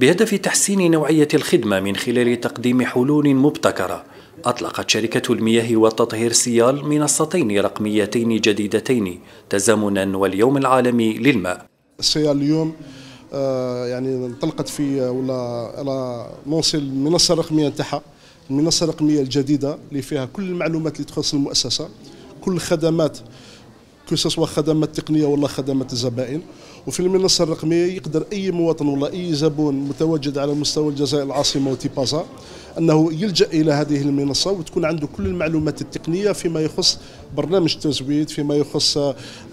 بهدف تحسين نوعية الخدمة من خلال تقديم حلول مبتكرة أطلقت شركة المياه والتطهير سيال منصتين رقميتين جديدتين تزامنا واليوم العالمي للماء سيال اليوم آه، يعني انطلقت في آه، ولا على المنصه الرقميه نتاعها المنصه الرقميه الجديده اللي فيها كل المعلومات اللي تخص المؤسسه كل الخدمات كو سوا خدمات تقنيه ولا خدمات الزبائن وفي المنصه الرقميه يقدر اي مواطن ولا اي زبون متواجد على مستوى الجزائر العاصمه وتيبازا انه يلجا الى هذه المنصه وتكون عنده كل المعلومات التقنيه فيما يخص برنامج التزويد فيما يخص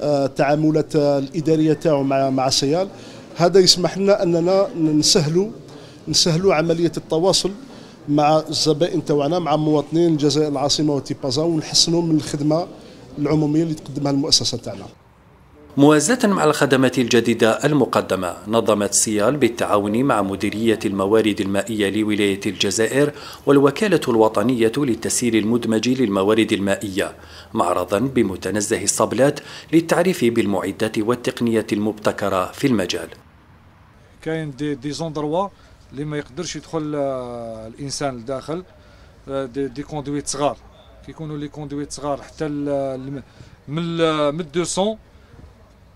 التعاملات آه، آه، الاداريه تاعو مع مع سيال هذا يسمح لنا اننا نسهلوا نسهلوا عمليه التواصل مع الزبائن تاعنا مع مواطنين الجزائر العاصمه وتيبازا ونحسنوا من الخدمه العموميه اللي تقدمها المؤسسه تاعنا موازاة مع الخدمات الجديدة المقدمة نظمت سيال بالتعاون مع مديرية الموارد المائية لولاية الجزائر والوكالة الوطنية للتسيير المدمج للموارد المائية معرضا بمتنزه الصبلات للتعريف بالمعدات والتقنية المبتكرة في المجال كاين دي, دي زوندروا اللي ما يقدرش يدخل آه، الإنسان لداخل آه، دي, دي كوندويت صغار كيكونوا لي كوندويت صغار حتى من من 200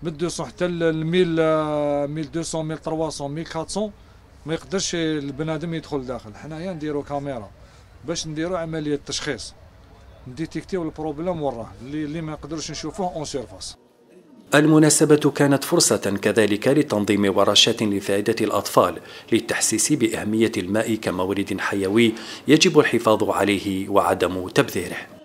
من 200 حتى ل 1000 1200 1300 1400 ما يقدرش البنادم يدخل داخل حنايا نديرو كاميرا باش نديرو عمليه تشخيص نديتيكتيو البروبليم وراه اللي, اللي ما يقدروش نشوفوه اون سيرفاس المناسبة كانت فرصة كذلك لتنظيم ورشات لفائدة الأطفال للتحسيس بأهمية الماء كمورد حيوي يجب الحفاظ عليه وعدم تبذيره